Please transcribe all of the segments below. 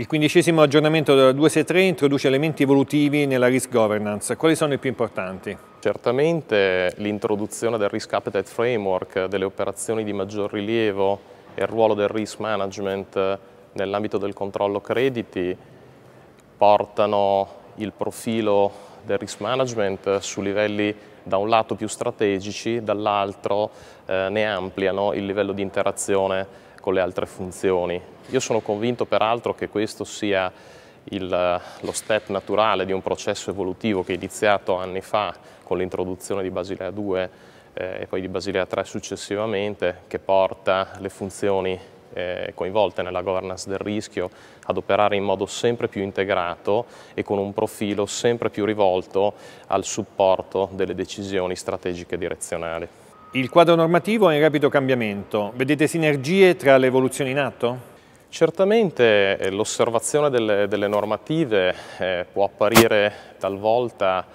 Il quindicesimo aggiornamento della 263 introduce elementi evolutivi nella risk governance. Quali sono i più importanti? Certamente l'introduzione del Risk Appetite Framework, delle operazioni di maggior rilievo e il ruolo del risk management nell'ambito del controllo crediti portano il profilo del risk management su livelli da un lato più strategici, dall'altro eh, ne ampliano il livello di interazione con le altre funzioni. Io sono convinto peraltro che questo sia il, eh, lo step naturale di un processo evolutivo che è iniziato anni fa con l'introduzione di Basilea 2 eh, e poi di Basilea 3 successivamente, che porta le funzioni eh, coinvolte nella governance del rischio ad operare in modo sempre più integrato e con un profilo sempre più rivolto al supporto delle decisioni strategiche direzionali. Il quadro normativo è in rapido cambiamento. Vedete sinergie tra le evoluzioni in atto? Certamente eh, l'osservazione delle, delle, normative eh, può apparire talvolta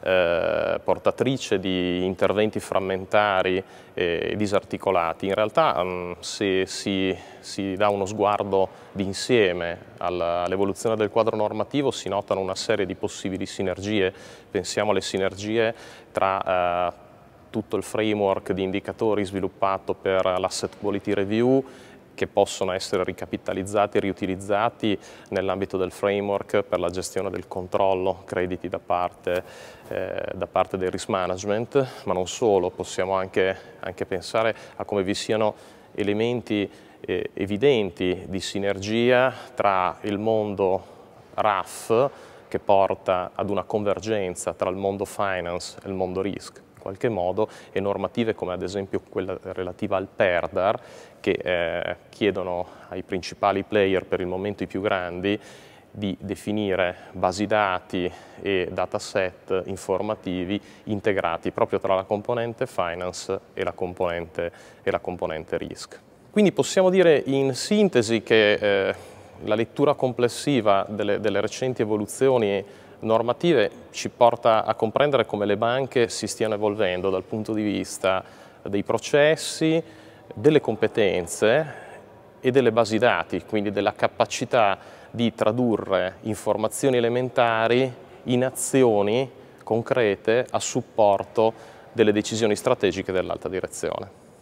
eh, portatrice di interventi frammentari e disarticolati. In realtà mm, se si, si, dà uno sguardo d'insieme all'evoluzione del quadro normativo si notano una serie di possibili sinergie. Pensiamo alle sinergie tra eh, tutto il framework di indicatori sviluppato per l'asset quality review che possono essere ricapitalizzati e riutilizzati nell'ambito del framework per la gestione del controllo crediti da parte, eh, da parte del risk management, ma non solo, possiamo anche, anche pensare a come vi siano elementi eh, evidenti di sinergia tra il mondo RAF che porta ad una convergenza tra il mondo finance e il mondo risk qualche modo e normative come ad esempio quella relativa al PERDAR che eh, chiedono ai principali player, per il momento i più grandi, di definire basi dati e dataset informativi integrati proprio tra la componente finance e la componente, e la componente risk. Quindi possiamo dire in sintesi che eh, la lettura complessiva delle, delle recenti evoluzioni normative ci porta a comprendere come le banche si stiano evolvendo dal punto di vista dei processi, delle competenze e delle basi dati, quindi della capacità di tradurre informazioni elementari in azioni concrete a supporto delle decisioni strategiche dell'alta direzione.